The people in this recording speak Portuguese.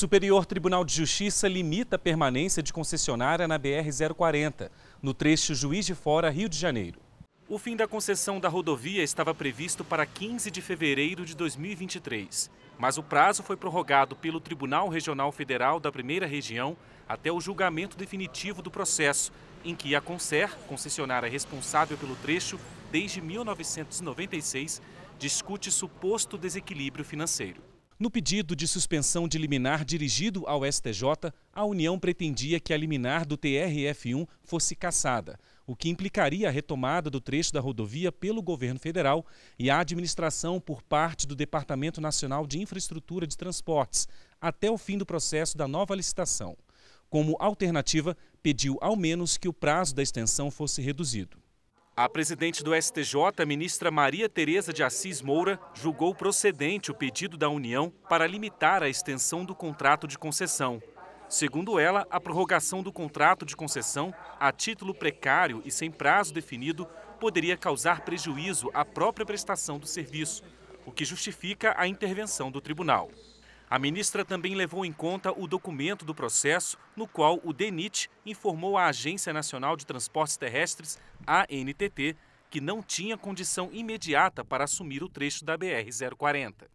Superior Tribunal de Justiça limita a permanência de concessionária na BR-040, no trecho Juiz de Fora, Rio de Janeiro. O fim da concessão da rodovia estava previsto para 15 de fevereiro de 2023, mas o prazo foi prorrogado pelo Tribunal Regional Federal da Primeira Região até o julgamento definitivo do processo, em que a Concer, concessionária responsável pelo trecho desde 1996, discute suposto desequilíbrio financeiro. No pedido de suspensão de liminar dirigido ao STJ, a União pretendia que a liminar do TRF1 fosse cassada, o que implicaria a retomada do trecho da rodovia pelo governo federal e a administração por parte do Departamento Nacional de Infraestrutura de Transportes, até o fim do processo da nova licitação. Como alternativa, pediu ao menos que o prazo da extensão fosse reduzido. A presidente do STJ, ministra Maria Tereza de Assis Moura, julgou procedente o pedido da União para limitar a extensão do contrato de concessão. Segundo ela, a prorrogação do contrato de concessão a título precário e sem prazo definido poderia causar prejuízo à própria prestação do serviço, o que justifica a intervenção do tribunal. A ministra também levou em conta o documento do processo, no qual o DENIT informou à Agência Nacional de Transportes Terrestres ANTT, que não tinha condição imediata para assumir o trecho da BR-040.